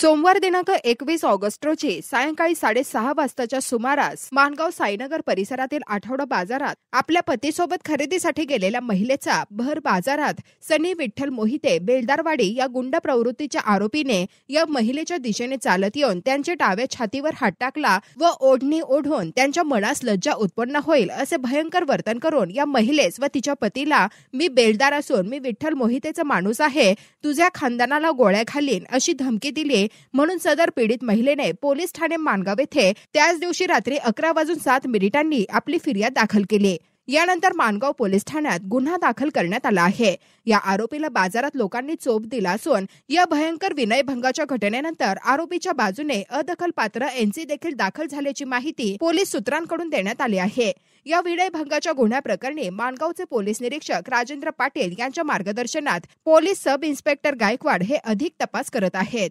सोमवार दिनांक एकवीस ऑगस्ट रोजी सायंकाळी साडेसहा वाजताच्या सुमारास मानगाव साईनगर परिसरातील आठवडा बाजारात आपल्या पतीसोबत खरेदीसाठी गेलेल्या महिलेचा भर बाजारात सनी विठ्ठल मोहिते बेलदारवाडी या गुंड प्रवृत्तीच्या आरोपीने या महिलेच्या दिशेने चालत येऊन त्यांचे टावे छातीवर हात टाकला व ओढणी ओढून त्यांच्या मनास लज्जा उत्पन्न होईल असे भयंकर वर्तन करून या महिलेस व तिच्या पतीला मी बेलदार असून मी विठ्ठल मोहितेचा माणूस आहे तुझ्या खानदानाला गोळ्या घालीन अशी धमकी दिली म्हणून सदर पीडित महिलेने पोलीस ठाणे मानगाव येथे त्याच दिवशी रात्री अकरा वाजून सात मिनिटांनी आपली फिर्याद दाखल केली यानंतर मानगाव पोलीस ठाण्यात गुन्हा दाखल करण्यात आला आहे या आरोपीला बाजारात लोकांनी चोप दिला असून या भयंकर विनयभंगाच्या घटनेनंतर आरोपीच्या बाजूने अदखल पात्र एनसी देखील दाखल झाल्याची माहिती पोलीस सूत्रांकडून देण्यात आली आहे या विनयभंगाच्या गुन्ह्याप्रकरणी मानगावचे पोलीस निरीक्षक राजेंद्र पाटील यांच्या मार्गदर्शनात पोलीस सब इन्स्पेक्टर गायकवाड हे अधिक तपास करत आहेत